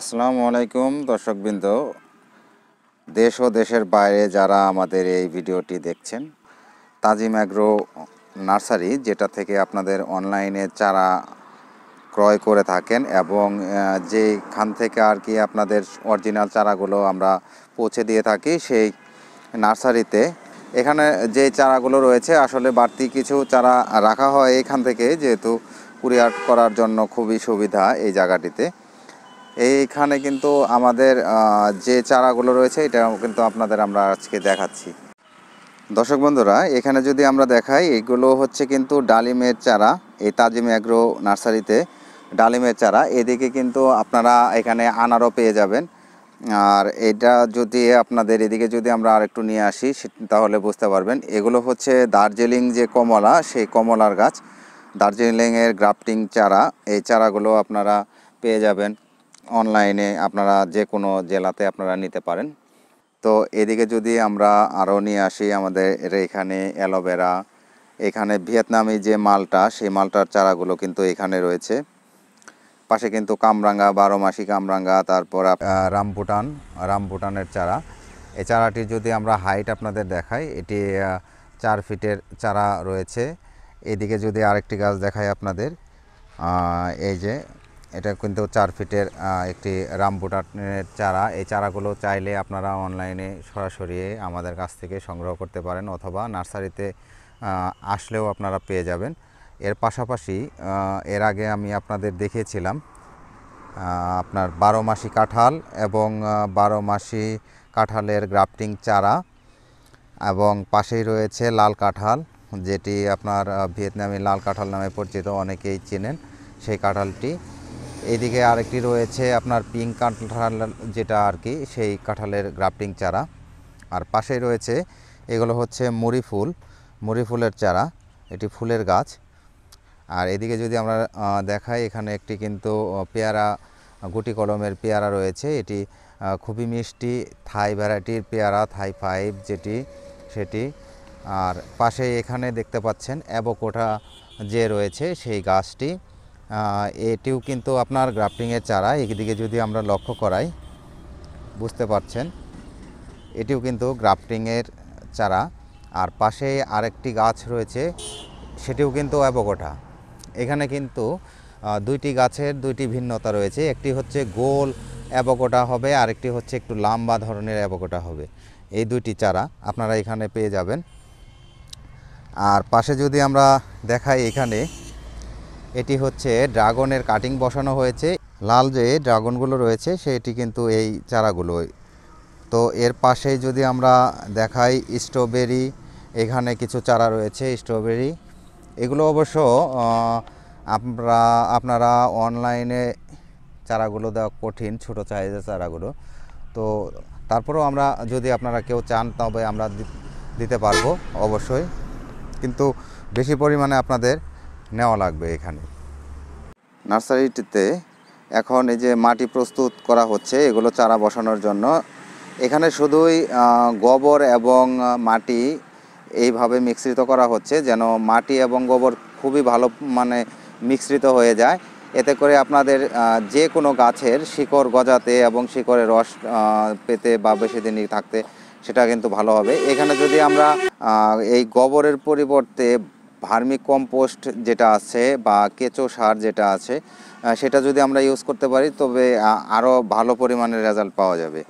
আসসালামু আলাইকুম দর্শকবৃন্দ দেশ ও দেশের বাইরে যারা আমাদের এই ভিডিওটি দেখছেন তাজিম অ্যাগ্রো নার্সারি যেটা থেকে আপনাদের অনলাইনে চারা ক্রয় করে থাকেন এবং যেখান থেকে আর কি আপনাদের অরিজিনাল চারাগুলো আমরা পৌঁছে দিয়ে থাকি সেই নার্সারিতে এখানে যে চারাগুলো রয়েছে আসলে বাড়তি কিছু চারা রাখা হয় এখান থেকে যেহেতু কুরিয়ার করার জন্য খুবই সুবিধা এই জায়গাটিতে এইখানে কিন্তু আমাদের যে চারাগুলো রয়েছে এটা কিন্তু আপনাদের আমরা আজকে দেখাচ্ছি দর্শক বন্ধুরা এখানে যদি আমরা দেখাই এগুলো হচ্ছে কিন্তু ডালিমের চারা এই তাজিম অ্যাগ্রো নার্সারিতে ডালিমের চারা এদিকে কিন্তু আপনারা এখানে আনারও পেয়ে যাবেন আর এটা যদি আপনাদের এদিকে যদি আমরা আরেকটু নিয়ে আসি তাহলে বুঝতে পারবেন এগুলো হচ্ছে দার্জিলিং যে কমলা সেই কমলার গাছ দার্জিলিংয়ের গ্রাফটিং চারা এই চারাগুলো আপনারা পেয়ে যাবেন অনলাইনে আপনারা যে কোনো জেলাতে আপনারা নিতে পারেন তো এদিকে যদি আমরা আরও নিয়ে আসি আমাদের এখানে অ্যালোভেরা এখানে ভিয়েতনামি যে মালটা সেই মালটার চারাগুলো কিন্তু এখানে রয়েছে পাশে কিন্তু কামরাঙ্গা বারো মাসি কামরাঙ্গা তারপর রামপুটান রামপুটানের চারা এই চারাটি যদি আমরা হাইট আপনাদের দেখাই এটি চার ফিটের চারা রয়েছে এদিকে যদি আরেকটি গাছ দেখাই আপনাদের এই যে এটা কিন্তু চার ফিটের একটি রামবুটানের চারা এই চারাগুলো চাইলে আপনারা অনলাইনে সরাসরি আমাদের কাছ থেকে সংগ্রহ করতে পারেন অথবা নার্সারিতে আসলেও আপনারা পেয়ে যাবেন এর পাশাপাশি এর আগে আমি আপনাদের দেখিয়েছিলাম আপনার বারো মাসি কাঁঠাল এবং বারো মাসি কাঁঠালের গ্রাফটিং চারা এবং পাশেই রয়েছে লাল কাঁঠাল যেটি আপনার ভিয়েতনামি লাল কাঁঠাল নামে পরিচিত অনেকেই চেনেন সেই কাঁঠালটি এদিকে আরেকটি রয়েছে আপনার পিঙ্ক কাঁঠাল যেটা আর কি সেই কাঁঠালের গ্রাফটিং চারা আর পাশে রয়েছে এগুলো হচ্ছে মুড়ি ফুল মুড়ি ফুলের চারা এটি ফুলের গাছ আর এদিকে যদি আমরা দেখাই এখানে একটি কিন্তু পেয়ারা গুটি কলমের পেয়ারা রয়েছে এটি খুবই মিষ্টি থাই ভ্যারাইটির পেয়ারা থাই ফাইভ যেটি সেটি আর পাশে এখানে দেখতে পাচ্ছেন অ্যাবোকোটা যে রয়েছে সেই গাছটি এটিও কিন্তু আপনার গ্রাফটিংয়ের চারা একদিকে যদি আমরা লক্ষ্য করাই বুঝতে পারছেন এটিও কিন্তু গ্রাফটিংয়ের চারা আর পাশে আরেকটি গাছ রয়েছে সেটিও কিন্তু অ্যাবোগোটা এখানে কিন্তু দুইটি গাছের দুইটি ভিন্নতা রয়েছে একটি হচ্ছে গোল অ্যাবোগোটা হবে আরেকটি হচ্ছে একটু লম্বা ধরনের অ্যাবোগোটা হবে এই দুইটি চারা আপনারা এখানে পেয়ে যাবেন আর পাশে যদি আমরা দেখাই এখানে এটি হচ্ছে ড্রাগনের কাটিং বসানো হয়েছে লাল যে ড্রাগনগুলো রয়েছে সেটি কিন্তু এই চারাগুলোই তো এর পাশেই যদি আমরা দেখাই স্ট্রবেরি এখানে কিছু চারা রয়েছে স্ট্রবেরি এগুলো অবশ্য আমরা আপনারা অনলাইনে চারাগুলো দেওয়া কঠিন ছোট সাইজের চারাগুলো তো তারপরেও আমরা যদি আপনারা কেউ চান তবে আমরা দিতে পারবো অবশ্যই কিন্তু বেশি পরিমাণে আপনাদের নেওয়া লাগবে এখানে নার্সারিটিতে এখন এই যে মাটি প্রস্তুত করা হচ্ছে এগুলো চারা বসানোর জন্য এখানে শুধুই গোবর এবং মাটি এইভাবে মিশ্রিত করা হচ্ছে যেন মাটি এবং গোবর খুবই ভালো মানে মিশ্রিত হয়ে যায় এতে করে আপনাদের যে কোনো গাছের শিকড় গজাতে এবং শিকড়ে রস পেতে বা বেশি দিন থাকতে সেটা কিন্তু ভালো হবে এখানে যদি আমরা এই গোবরের পরিবর্তে ভার্মি কম্পোস্ট যেটা আছে বা কেঁচো সার যেটা আছে সেটা যদি আমরা ইউজ করতে পারি তবে আরও ভালো পরিমাণে রেজাল্ট পাওয়া যাবে